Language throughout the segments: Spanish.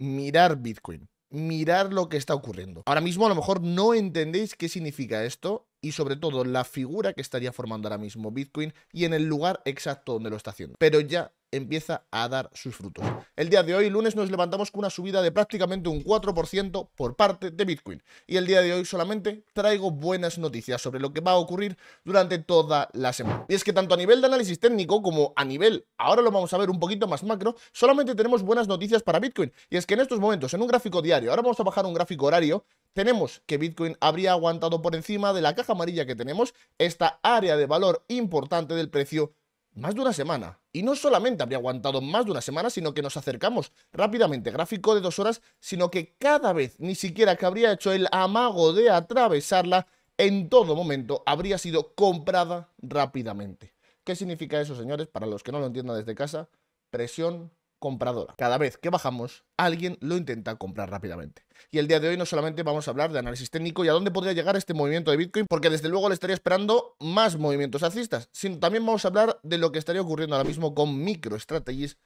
mirar Bitcoin, mirar lo que está ocurriendo. Ahora mismo a lo mejor no entendéis qué significa esto y sobre todo la figura que estaría formando ahora mismo Bitcoin y en el lugar exacto donde lo está haciendo. Pero ya empieza a dar sus frutos. El día de hoy, lunes, nos levantamos con una subida de prácticamente un 4% por parte de Bitcoin. Y el día de hoy solamente traigo buenas noticias sobre lo que va a ocurrir durante toda la semana. Y es que tanto a nivel de análisis técnico como a nivel, ahora lo vamos a ver un poquito más macro, solamente tenemos buenas noticias para Bitcoin. Y es que en estos momentos, en un gráfico diario, ahora vamos a bajar un gráfico horario, tenemos que Bitcoin habría aguantado por encima de la caja amarilla que tenemos, esta área de valor importante del precio más de una semana. Y no solamente habría aguantado más de una semana, sino que nos acercamos rápidamente, gráfico de dos horas, sino que cada vez, ni siquiera que habría hecho el amago de atravesarla, en todo momento habría sido comprada rápidamente. ¿Qué significa eso, señores? Para los que no lo entiendan desde casa, presión compradora. Cada vez que bajamos, alguien lo intenta comprar rápidamente. Y el día de hoy no solamente vamos a hablar de análisis técnico y a dónde podría llegar este movimiento de Bitcoin, porque desde luego le estaría esperando más movimientos alcistas, sino también vamos a hablar de lo que estaría ocurriendo ahora mismo con MicroStrategies,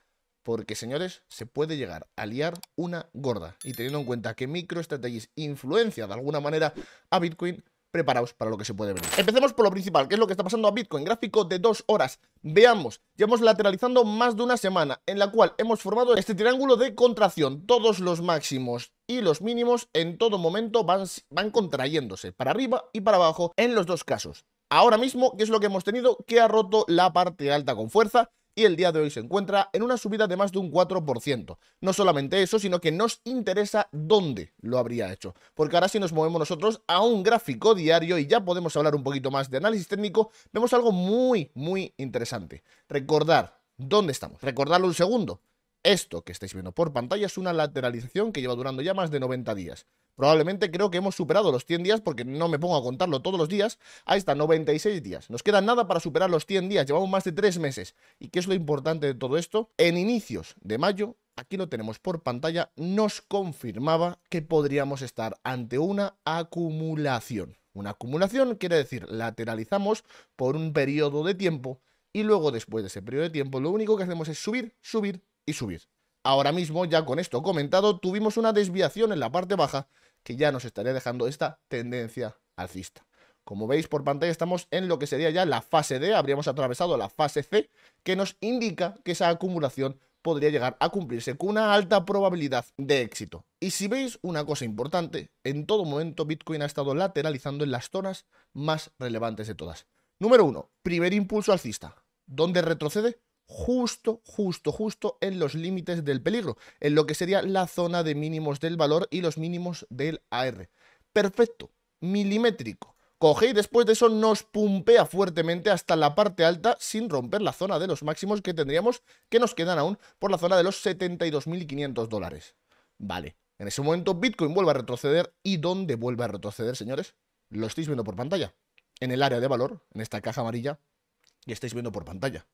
porque señores, se puede llegar a liar una gorda. Y teniendo en cuenta que MicroStrategies influencia de alguna manera a Bitcoin, Preparaos para lo que se puede venir. Empecemos por lo principal, que es lo que está pasando a Bitcoin. Gráfico de dos horas. Veamos, llevamos lateralizando más de una semana, en la cual hemos formado este triángulo de contracción. Todos los máximos y los mínimos en todo momento van, van contrayéndose, para arriba y para abajo, en los dos casos. Ahora mismo, qué es lo que hemos tenido? Que ha roto la parte alta con fuerza, y el día de hoy se encuentra en una subida de más de un 4%. No solamente eso, sino que nos interesa dónde lo habría hecho, porque ahora si nos movemos nosotros a un gráfico diario y ya podemos hablar un poquito más de análisis técnico, vemos algo muy, muy interesante. Recordar dónde estamos, recordarlo un segundo, esto que estáis viendo por pantalla es una lateralización que lleva durando ya más de 90 días. Probablemente creo que hemos superado los 100 días porque no me pongo a contarlo todos los días. Ahí está, 96 días. Nos queda nada para superar los 100 días. Llevamos más de 3 meses. ¿Y qué es lo importante de todo esto? En inicios de mayo, aquí lo tenemos por pantalla, nos confirmaba que podríamos estar ante una acumulación. Una acumulación quiere decir lateralizamos por un periodo de tiempo y luego después de ese periodo de tiempo lo único que hacemos es subir, subir, y subir. Ahora mismo, ya con esto comentado, tuvimos una desviación en la parte baja que ya nos estaría dejando esta tendencia alcista. Como veis por pantalla estamos en lo que sería ya la fase D, habríamos atravesado la fase C, que nos indica que esa acumulación podría llegar a cumplirse con una alta probabilidad de éxito. Y si veis una cosa importante, en todo momento Bitcoin ha estado lateralizando en las zonas más relevantes de todas. Número 1, primer impulso alcista. ¿Dónde retrocede? justo, justo, justo en los límites del peligro, en lo que sería la zona de mínimos del valor y los mínimos del AR. Perfecto, milimétrico. Coge y después de eso nos pumpea fuertemente hasta la parte alta sin romper la zona de los máximos que tendríamos, que nos quedan aún por la zona de los 72.500 dólares. Vale, en ese momento Bitcoin vuelve a retroceder. ¿Y dónde vuelve a retroceder, señores? Lo estáis viendo por pantalla. En el área de valor, en esta caja amarilla, y estáis viendo por pantalla.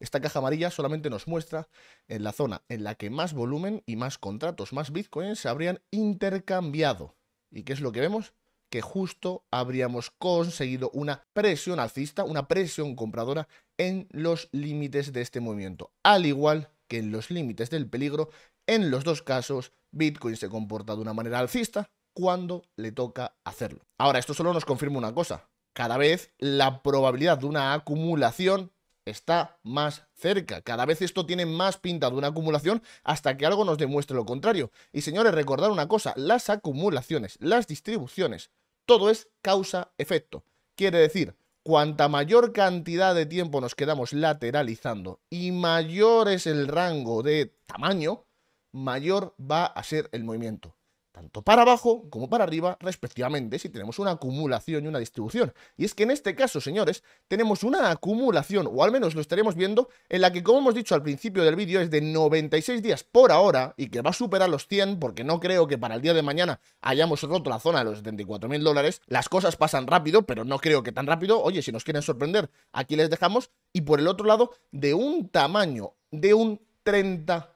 Esta caja amarilla solamente nos muestra en la zona en la que más volumen y más contratos, más bitcoins se habrían intercambiado. ¿Y qué es lo que vemos? Que justo habríamos conseguido una presión alcista, una presión compradora en los límites de este movimiento. Al igual que en los límites del peligro, en los dos casos, Bitcoin se comporta de una manera alcista cuando le toca hacerlo. Ahora, esto solo nos confirma una cosa. Cada vez la probabilidad de una acumulación está más cerca. Cada vez esto tiene más pinta de una acumulación hasta que algo nos demuestre lo contrario. Y señores, recordar una cosa, las acumulaciones, las distribuciones, todo es causa-efecto. Quiere decir, cuanta mayor cantidad de tiempo nos quedamos lateralizando y mayor es el rango de tamaño, mayor va a ser el movimiento tanto para abajo como para arriba, respectivamente, si tenemos una acumulación y una distribución. Y es que en este caso, señores, tenemos una acumulación, o al menos lo estaremos viendo, en la que, como hemos dicho al principio del vídeo, es de 96 días por ahora, y que va a superar los 100, porque no creo que para el día de mañana hayamos roto la zona de los 74.000 dólares. Las cosas pasan rápido, pero no creo que tan rápido. Oye, si nos quieren sorprender, aquí les dejamos. Y por el otro lado, de un tamaño, de un 30%.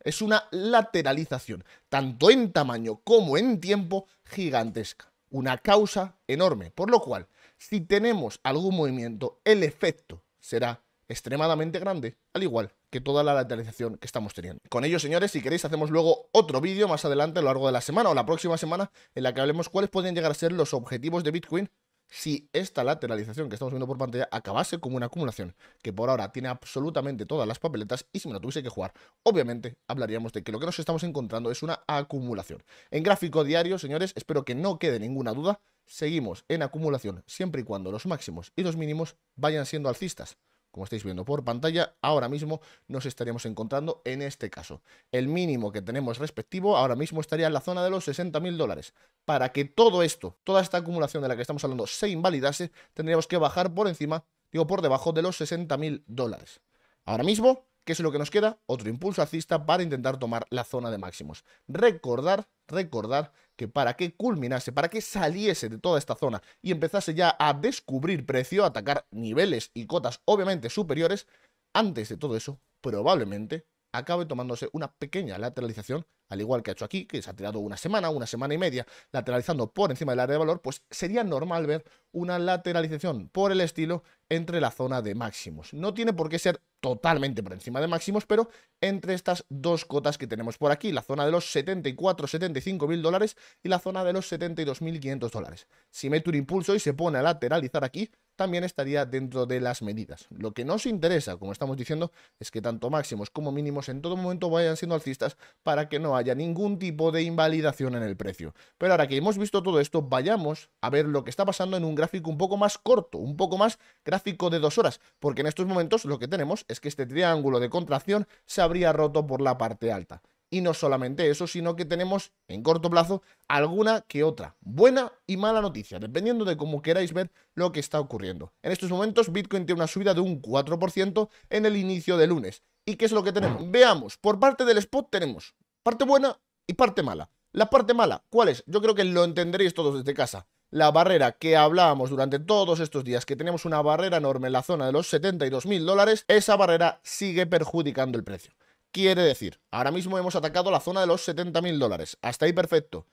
Es una lateralización, tanto en tamaño como en tiempo, gigantesca. Una causa enorme. Por lo cual, si tenemos algún movimiento, el efecto será extremadamente grande, al igual que toda la lateralización que estamos teniendo. Con ello, señores, si queréis, hacemos luego otro vídeo más adelante a lo largo de la semana o la próxima semana en la que hablemos cuáles pueden llegar a ser los objetivos de Bitcoin si esta lateralización que estamos viendo por pantalla acabase como una acumulación, que por ahora tiene absolutamente todas las papeletas y si me lo tuviese que jugar, obviamente hablaríamos de que lo que nos estamos encontrando es una acumulación. En gráfico diario, señores, espero que no quede ninguna duda, seguimos en acumulación siempre y cuando los máximos y los mínimos vayan siendo alcistas como estáis viendo por pantalla, ahora mismo nos estaríamos encontrando en este caso. El mínimo que tenemos respectivo ahora mismo estaría en la zona de los 60.000 dólares. Para que todo esto, toda esta acumulación de la que estamos hablando se invalidase, tendríamos que bajar por encima, digo por debajo de los 60.000 dólares. Ahora mismo, ¿qué es lo que nos queda? Otro impulso alcista para intentar tomar la zona de máximos. Recordar, recordar que para que culminase, para que saliese de toda esta zona y empezase ya a descubrir precio, atacar niveles y cotas obviamente superiores, antes de todo eso, probablemente acabe tomándose una pequeña lateralización al igual que ha hecho aquí, que se ha tirado una semana, una semana y media, lateralizando por encima del área de valor, pues sería normal ver una lateralización por el estilo entre la zona de máximos. No tiene por qué ser totalmente por encima de máximos, pero entre estas dos cotas que tenemos por aquí, la zona de los 74, 75 mil dólares y la zona de los 72.500 dólares. Si mete un impulso y se pone a lateralizar aquí, también estaría dentro de las medidas. Lo que nos interesa, como estamos diciendo, es que tanto máximos como mínimos en todo momento vayan siendo alcistas para que no haya haya ningún tipo de invalidación en el precio. Pero ahora que hemos visto todo esto, vayamos a ver lo que está pasando en un gráfico un poco más corto, un poco más gráfico de dos horas, porque en estos momentos lo que tenemos es que este triángulo de contracción se habría roto por la parte alta. Y no solamente eso, sino que tenemos en corto plazo alguna que otra buena y mala noticia, dependiendo de cómo queráis ver lo que está ocurriendo. En estos momentos Bitcoin tiene una subida de un 4% en el inicio de lunes. ¿Y qué es lo que tenemos? Veamos, por parte del spot tenemos Parte buena y parte mala. La parte mala, ¿cuál es? Yo creo que lo entenderéis todos desde casa. La barrera que hablábamos durante todos estos días, que tenemos una barrera enorme en la zona de los 72 mil dólares, esa barrera sigue perjudicando el precio. Quiere decir, ahora mismo hemos atacado la zona de los 70 mil dólares. Hasta ahí perfecto.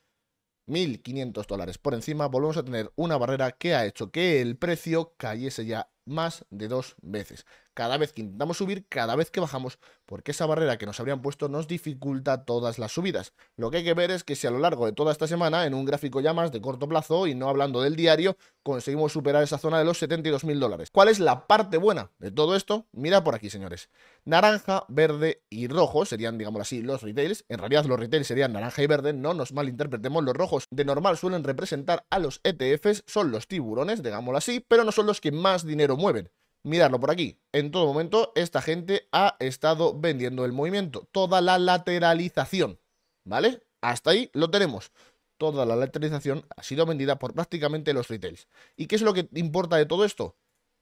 1.500 dólares por encima, volvemos a tener una barrera que ha hecho que el precio cayese ya más de dos veces cada vez que intentamos subir, cada vez que bajamos, porque esa barrera que nos habrían puesto nos dificulta todas las subidas. Lo que hay que ver es que si a lo largo de toda esta semana, en un gráfico ya más de corto plazo y no hablando del diario, conseguimos superar esa zona de los 72.000 dólares. ¿Cuál es la parte buena de todo esto? Mira por aquí, señores. Naranja, verde y rojo serían, digamos así, los retails. En realidad los retails serían naranja y verde, no nos malinterpretemos. Los rojos de normal suelen representar a los ETFs, son los tiburones, digámoslo así, pero no son los que más dinero mueven. Miradlo por aquí. En todo momento, esta gente ha estado vendiendo el movimiento. Toda la lateralización. ¿Vale? Hasta ahí lo tenemos. Toda la lateralización ha sido vendida por prácticamente los retails. ¿Y qué es lo que importa de todo esto?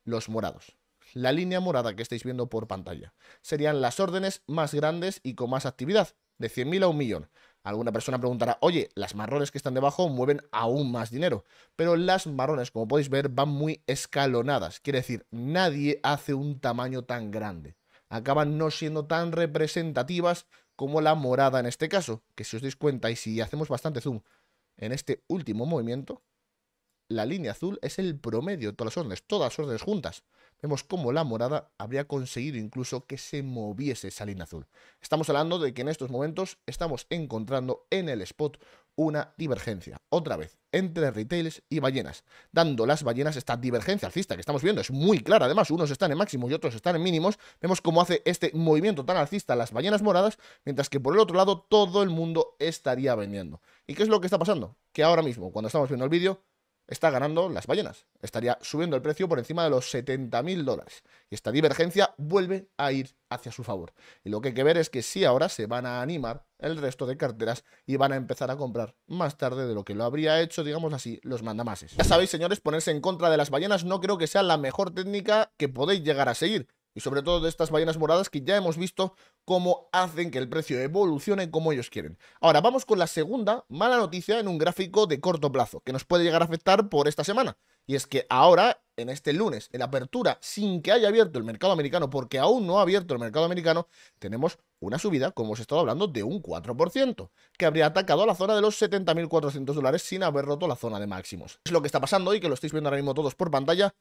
Los morados. La línea morada que estáis viendo por pantalla. Serían las órdenes más grandes y con más actividad, de 100.000 a un millón. Alguna persona preguntará, oye, las marrones que están debajo mueven aún más dinero. Pero las marrones, como podéis ver, van muy escalonadas. Quiere decir, nadie hace un tamaño tan grande. Acaban no siendo tan representativas como la morada en este caso. Que si os dais cuenta y si hacemos bastante zoom en este último movimiento, la línea azul es el promedio de todas las órdenes, todas las órdenes juntas. Vemos cómo la morada habría conseguido incluso que se moviese esa línea azul. Estamos hablando de que en estos momentos estamos encontrando en el spot una divergencia, otra vez, entre retails y ballenas, dando las ballenas esta divergencia alcista que estamos viendo, es muy clara, además, unos están en máximos y otros están en mínimos, vemos cómo hace este movimiento tan alcista las ballenas moradas, mientras que por el otro lado todo el mundo estaría vendiendo. ¿Y qué es lo que está pasando? Que ahora mismo, cuando estamos viendo el vídeo, está ganando las ballenas. Estaría subiendo el precio por encima de los 70.000 dólares. Y esta divergencia vuelve a ir hacia su favor. Y lo que hay que ver es que si ahora se van a animar el resto de carteras y van a empezar a comprar más tarde de lo que lo habría hecho, digamos así, los mandamases. Ya sabéis, señores, ponerse en contra de las ballenas no creo que sea la mejor técnica que podéis llegar a seguir y sobre todo de estas ballenas moradas que ya hemos visto cómo hacen que el precio evolucione como ellos quieren. Ahora vamos con la segunda mala noticia en un gráfico de corto plazo que nos puede llegar a afectar por esta semana. Y es que ahora, en este lunes, en apertura, sin que haya abierto el mercado americano, porque aún no ha abierto el mercado americano, tenemos una subida, como os he estado hablando, de un 4%, que habría atacado a la zona de los 70.400 dólares sin haber roto la zona de máximos. Es lo que está pasando y que lo estáis viendo ahora mismo todos por pantalla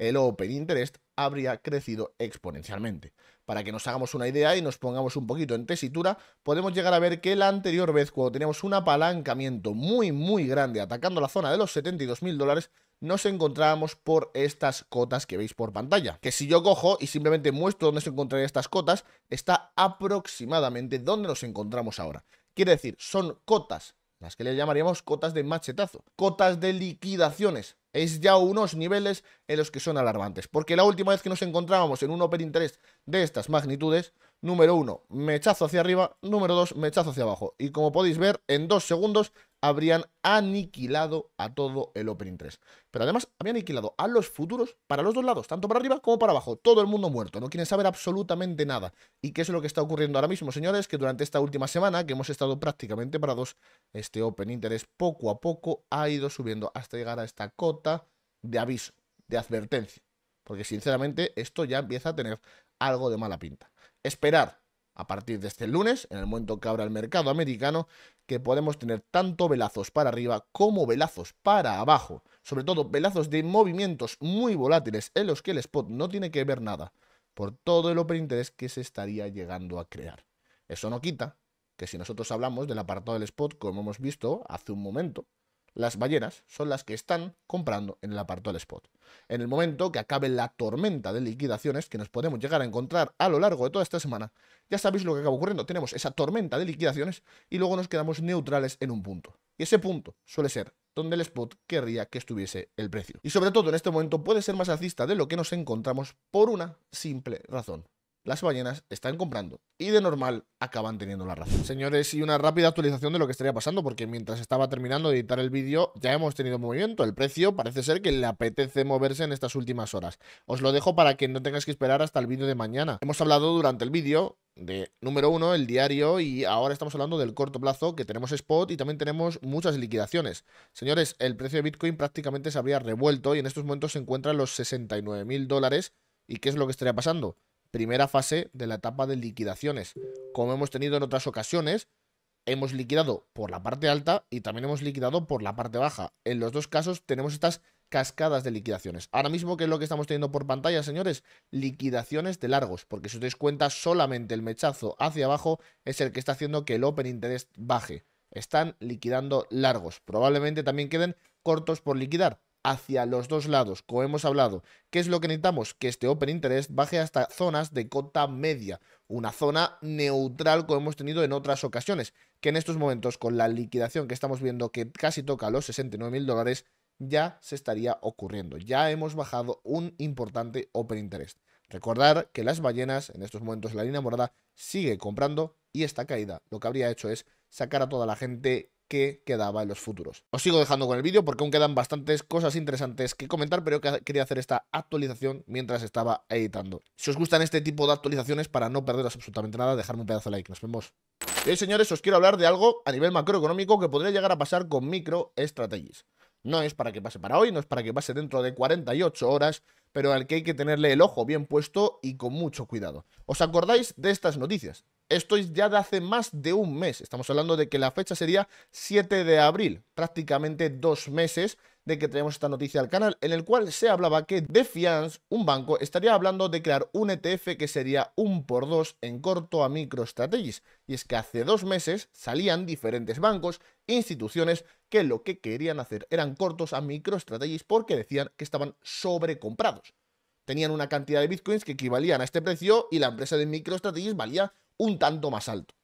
el Open Interest habría crecido exponencialmente. Para que nos hagamos una idea y nos pongamos un poquito en tesitura, podemos llegar a ver que la anterior vez, cuando teníamos un apalancamiento muy, muy grande atacando la zona de los 72 mil dólares, nos encontrábamos por estas cotas que veis por pantalla. Que si yo cojo y simplemente muestro dónde se encontrarían estas cotas, está aproximadamente donde nos encontramos ahora. Quiere decir, son cotas, las que le llamaríamos cotas de machetazo, cotas de liquidaciones, es ya unos niveles en los que son alarmantes. Porque la última vez que nos encontrábamos en un Open Interest de estas magnitudes Número me echazo hacia arriba. Número 2, mechazo hacia abajo. Y como podéis ver, en dos segundos habrían aniquilado a todo el Open Interest. Pero además habían aniquilado a los futuros para los dos lados, tanto para arriba como para abajo. Todo el mundo muerto, no quieren saber absolutamente nada. ¿Y qué es lo que está ocurriendo ahora mismo, señores? Que durante esta última semana, que hemos estado prácticamente parados, este Open Interest poco a poco ha ido subiendo hasta llegar a esta cota de aviso, de advertencia. Porque sinceramente esto ya empieza a tener algo de mala pinta esperar a partir de este lunes, en el momento que abra el mercado americano, que podemos tener tanto velazos para arriba como velazos para abajo. Sobre todo velazos de movimientos muy volátiles en los que el spot no tiene que ver nada por todo el interés que se estaría llegando a crear. Eso no quita que si nosotros hablamos del apartado del spot, como hemos visto hace un momento, las ballenas son las que están comprando en el apartado del spot. En el momento que acabe la tormenta de liquidaciones que nos podemos llegar a encontrar a lo largo de toda esta semana, ya sabéis lo que acaba ocurriendo. Tenemos esa tormenta de liquidaciones y luego nos quedamos neutrales en un punto. Y ese punto suele ser donde el spot querría que estuviese el precio. Y sobre todo en este momento puede ser más alcista de lo que nos encontramos por una simple razón las ballenas están comprando y de normal acaban teniendo la razón. Señores, y una rápida actualización de lo que estaría pasando, porque mientras estaba terminando de editar el vídeo ya hemos tenido movimiento. El precio parece ser que le apetece moverse en estas últimas horas. Os lo dejo para que no tengáis que esperar hasta el vídeo de mañana. Hemos hablado durante el vídeo de número uno, el diario, y ahora estamos hablando del corto plazo, que tenemos spot y también tenemos muchas liquidaciones. Señores, el precio de Bitcoin prácticamente se habría revuelto y en estos momentos se encuentra en los 69 mil dólares. ¿Y qué es lo que estaría pasando? primera fase de la etapa de liquidaciones. Como hemos tenido en otras ocasiones, hemos liquidado por la parte alta y también hemos liquidado por la parte baja. En los dos casos tenemos estas cascadas de liquidaciones. Ahora mismo, ¿qué es lo que estamos teniendo por pantalla, señores? Liquidaciones de largos, porque si os dais cuenta, solamente el mechazo hacia abajo es el que está haciendo que el Open Interest baje. Están liquidando largos. Probablemente también queden cortos por liquidar, hacia los dos lados, como hemos hablado. ¿Qué es lo que necesitamos? Que este Open Interest baje hasta zonas de cota media, una zona neutral como hemos tenido en otras ocasiones, que en estos momentos con la liquidación que estamos viendo que casi toca los 69 mil dólares, ya se estaría ocurriendo. Ya hemos bajado un importante Open Interest. Recordar que las ballenas, en estos momentos la línea morada, sigue comprando y esta caída lo que habría hecho es sacar a toda la gente que quedaba en los futuros. Os sigo dejando con el vídeo porque aún quedan bastantes cosas interesantes que comentar, pero quería hacer esta actualización mientras estaba editando. Si os gustan este tipo de actualizaciones, para no perderos absolutamente nada, dejadme un pedazo de like. Nos vemos. Y señores, os quiero hablar de algo a nivel macroeconómico que podría llegar a pasar con Micro Strategies. No es para que pase para hoy, no es para que pase dentro de 48 horas, pero al que hay que tenerle el ojo bien puesto y con mucho cuidado. ¿Os acordáis de estas noticias? Esto es ya de hace más de un mes. Estamos hablando de que la fecha sería 7 de abril, prácticamente dos meses de que traemos esta noticia al canal, en el cual se hablaba que Defiance, un banco, estaría hablando de crear un ETF que sería un por dos en corto a MicroStrategies. Y es que hace dos meses salían diferentes bancos, instituciones, que lo que querían hacer eran cortos a MicroStrategies porque decían que estaban sobrecomprados tenían una cantidad de bitcoins que equivalían a este precio y la empresa de MicroStrategies valía un tanto más alto.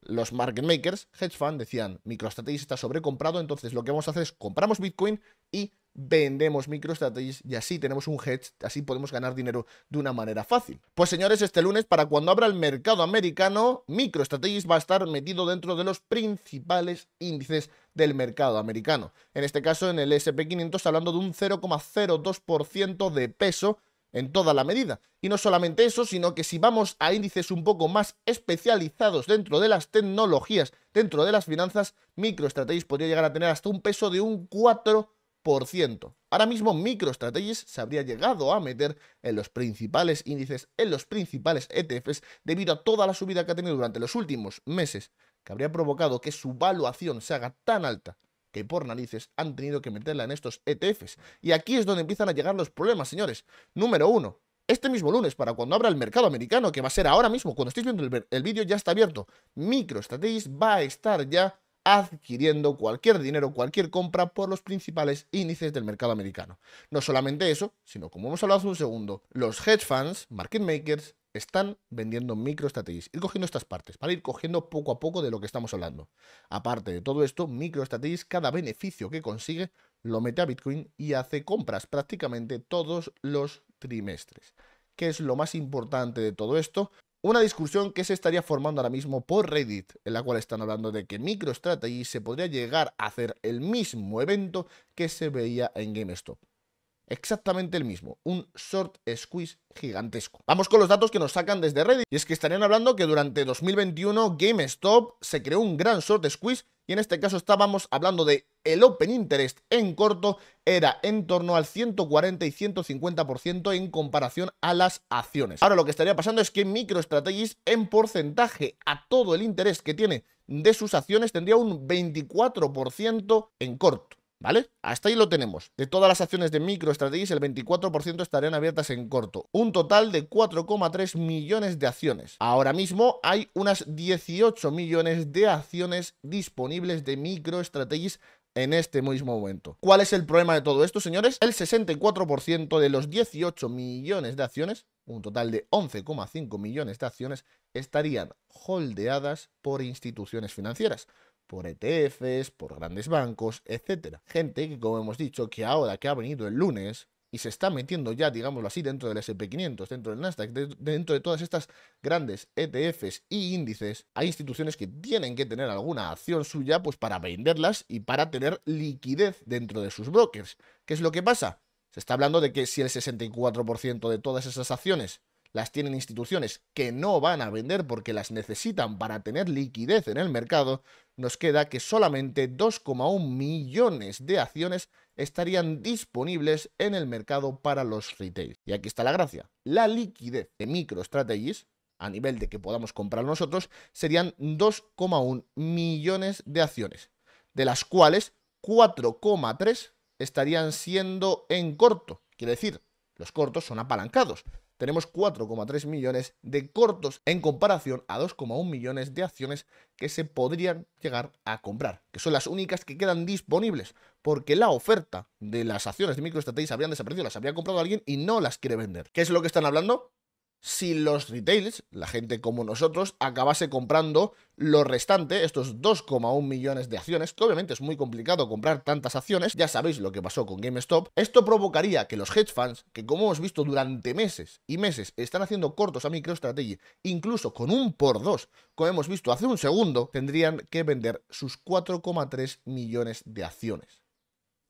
Los market makers, hedge fund, decían, MicroStrategy está sobrecomprado, entonces lo que vamos a hacer es compramos Bitcoin y vendemos MicroStrategy y así tenemos un hedge, así podemos ganar dinero de una manera fácil. Pues señores, este lunes para cuando abra el mercado americano, MicroStrategy va a estar metido dentro de los principales índices del mercado americano. En este caso en el SP500 hablando de un 0,02% de peso en toda la medida. Y no solamente eso, sino que si vamos a índices un poco más especializados dentro de las tecnologías, dentro de las finanzas, MicroStrategies podría llegar a tener hasta un peso de un 4%. Ahora mismo MicroStrategies se habría llegado a meter en los principales índices, en los principales ETFs, debido a toda la subida que ha tenido durante los últimos meses, que habría provocado que su valuación se haga tan alta que por narices han tenido que meterla en estos ETFs. Y aquí es donde empiezan a llegar los problemas, señores. Número uno, este mismo lunes, para cuando abra el mercado americano, que va a ser ahora mismo, cuando estéis viendo el, vídeo ya está abierto, MicroStrategy va a estar ya adquiriendo cualquier dinero, cualquier compra por los principales índices del mercado americano. No solamente eso, sino como hemos hablado hace un segundo, los hedge funds, market makers, están vendiendo MicroStrategy, Ir cogiendo estas partes, para ir cogiendo poco a poco de lo que estamos hablando. Aparte de todo esto, MicroStrategies, cada beneficio que consigue, lo mete a Bitcoin y hace compras prácticamente todos los trimestres. ¿Qué es lo más importante de todo esto? Una discusión que se estaría formando ahora mismo por Reddit, en la cual están hablando de que MicroStrategy se podría llegar a hacer el mismo evento que se veía en GameStop. Exactamente el mismo, un short squeeze gigantesco. Vamos con los datos que nos sacan desde Reddit, y es que estarían hablando que durante 2021 GameStop se creó un gran short squeeze, y en este caso estábamos hablando de el open interest en corto era en torno al 140 y 150% en comparación a las acciones. Ahora lo que estaría pasando es que MicroStrategies en porcentaje a todo el interés que tiene de sus acciones tendría un 24% en corto. ¿Vale? Hasta ahí lo tenemos. De todas las acciones de MicroStrategy, el 24% estarían abiertas en corto. Un total de 4,3 millones de acciones. Ahora mismo hay unas 18 millones de acciones disponibles de MicroStrategy en este mismo momento. ¿Cuál es el problema de todo esto, señores? El 64% de los 18 millones de acciones, un total de 11,5 millones de acciones, estarían holdeadas por instituciones financieras por ETFs, por grandes bancos, etcétera... Gente que, como hemos dicho, que ahora que ha venido el lunes y se está metiendo ya, digámoslo así, dentro del SP500, dentro del Nasdaq, dentro de todas estas grandes ETFs y índices, hay instituciones que tienen que tener alguna acción suya pues para venderlas y para tener liquidez dentro de sus brokers. ¿Qué es lo que pasa? Se está hablando de que si el 64% de todas esas acciones las tienen instituciones que no van a vender porque las necesitan para tener liquidez en el mercado, nos queda que solamente 2,1 millones de acciones estarían disponibles en el mercado para los retail. Y aquí está la gracia. La liquidez de MicroStrategies, a nivel de que podamos comprar nosotros, serían 2,1 millones de acciones, de las cuales 4,3 estarían siendo en corto. Quiere decir, los cortos son apalancados, tenemos 4,3 millones de cortos en comparación a 2,1 millones de acciones que se podrían llegar a comprar, que son las únicas que quedan disponibles, porque la oferta de las acciones de MicroStrategy habrían desaparecido, las habría comprado alguien y no las quiere vender. ¿Qué es lo que están hablando? si los retails, la gente como nosotros, acabase comprando lo restante, estos 2,1 millones de acciones, que obviamente es muy complicado comprar tantas acciones, ya sabéis lo que pasó con GameStop, esto provocaría que los hedge funds, que como hemos visto durante meses y meses, están haciendo cortos a MicroStrategy, incluso con un por dos, como hemos visto hace un segundo, tendrían que vender sus 4,3 millones de acciones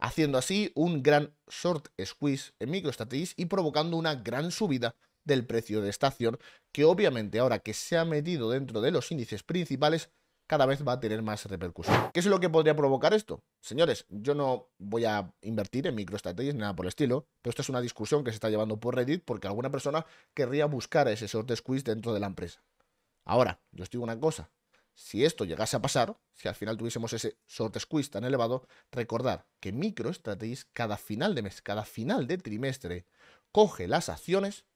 haciendo así un gran short squeeze en MicroStrategy y provocando una gran subida del precio de esta acción, que obviamente ahora que se ha metido dentro de los índices principales, cada vez va a tener más repercusión. ¿Qué es lo que podría provocar esto? Señores, yo no voy a invertir en MicroStrategy ni nada por el estilo, pero esta es una discusión que se está llevando por Reddit porque alguna persona querría buscar ese short squeeze dentro de la empresa. Ahora, yo os digo una cosa, si esto llegase a pasar, si al final tuviésemos ese short squeeze tan elevado, recordar que MicroStrategy cada final de mes, cada final de trimestre, coge las acciones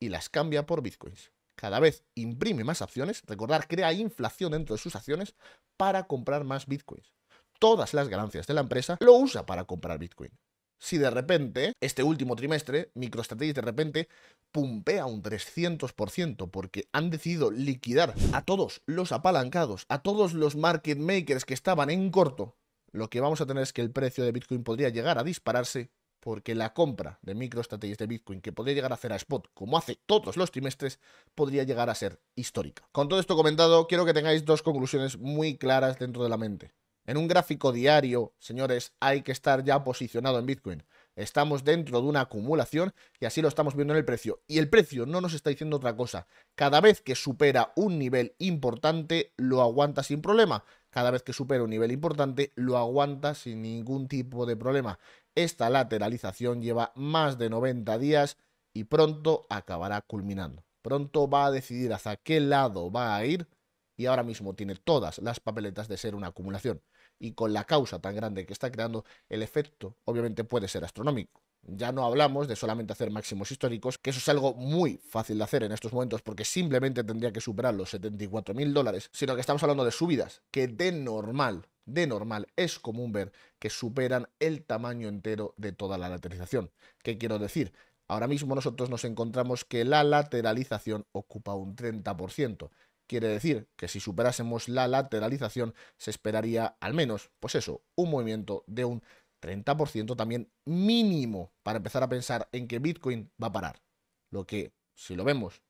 y las cambia por bitcoins. Cada vez imprime más acciones, recordar, crea inflación dentro de sus acciones para comprar más bitcoins. Todas las ganancias de la empresa lo usa para comprar bitcoin. Si de repente, este último trimestre, MicroStrategy de repente pumpea un 300% porque han decidido liquidar a todos los apalancados, a todos los market makers que estaban en corto, lo que vamos a tener es que el precio de Bitcoin podría llegar a dispararse porque la compra de microestrategias de Bitcoin que podría llegar a hacer a Spot, como hace todos los trimestres, podría llegar a ser histórica. Con todo esto comentado, quiero que tengáis dos conclusiones muy claras dentro de la mente. En un gráfico diario, señores, hay que estar ya posicionado en Bitcoin. Estamos dentro de una acumulación y así lo estamos viendo en el precio. Y el precio no nos está diciendo otra cosa. Cada vez que supera un nivel importante, lo aguanta sin problema cada vez que supera un nivel importante, lo aguanta sin ningún tipo de problema. Esta lateralización lleva más de 90 días y pronto acabará culminando. Pronto va a decidir hacia qué lado va a ir y ahora mismo tiene todas las papeletas de ser una acumulación. Y con la causa tan grande que está creando, el efecto obviamente puede ser astronómico. Ya no hablamos de solamente hacer máximos históricos, que eso es algo muy fácil de hacer en estos momentos porque simplemente tendría que superar los 74 mil dólares, sino que estamos hablando de subidas que de normal de normal es común ver que superan el tamaño entero de toda la lateralización. ¿Qué quiero decir? Ahora mismo nosotros nos encontramos que la lateralización ocupa un 30%. Quiere decir que si superásemos la lateralización se esperaría al menos, pues eso, un movimiento de un 30% también mínimo para empezar a pensar en que Bitcoin va a parar. Lo que, si lo vemos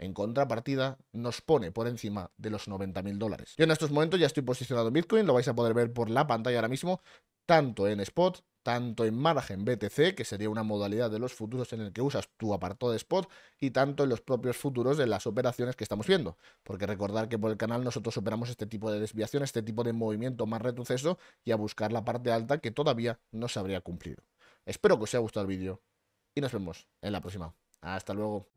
en contrapartida, nos pone por encima de los 90.000 dólares. Yo en estos momentos ya estoy posicionado en Bitcoin, lo vais a poder ver por la pantalla ahora mismo, tanto en spot, tanto en margen BTC, que sería una modalidad de los futuros en el que usas tu apartado de spot, y tanto en los propios futuros de las operaciones que estamos viendo. Porque recordar que por el canal nosotros operamos este tipo de desviación, este tipo de movimiento más retroceso y a buscar la parte alta que todavía no se habría cumplido. Espero que os haya gustado el vídeo y nos vemos en la próxima. Hasta luego.